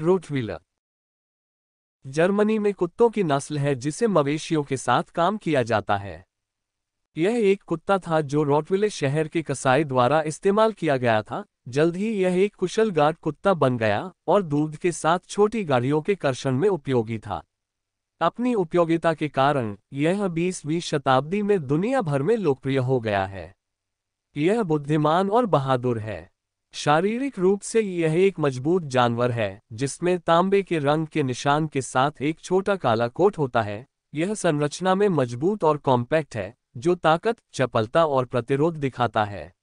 Rottweiler Germany में कुत्तों की नस्ल है जिसे मवेशियों के साथ काम किया जाता है यह एक कुत्ता था जो रोटविले शहर के कसाई द्वारा इस्तेमाल किया गया था जल्द ही यह एक कुशल गार्ड कुत्ता बन गया और दूध के साथ छोटी गाड़ियों के कर्षण में उपयोगी था अपनी उपयोगिता के कारण यह 20वीं शताब्दी में दुनिया भर में लोकप्रिय हो गया है यह बुद्धिमान और बहादुर है शारीरिक रूप से यह एक मजबूत जानवर है जिसमें तांबे के रंग के निशान के साथ एक छोटा काला कोट होता है यह संरचना में मजबूत और कॉम्पैक्ट है जो ताकत चपलता और प्रतिरोध दिखाता है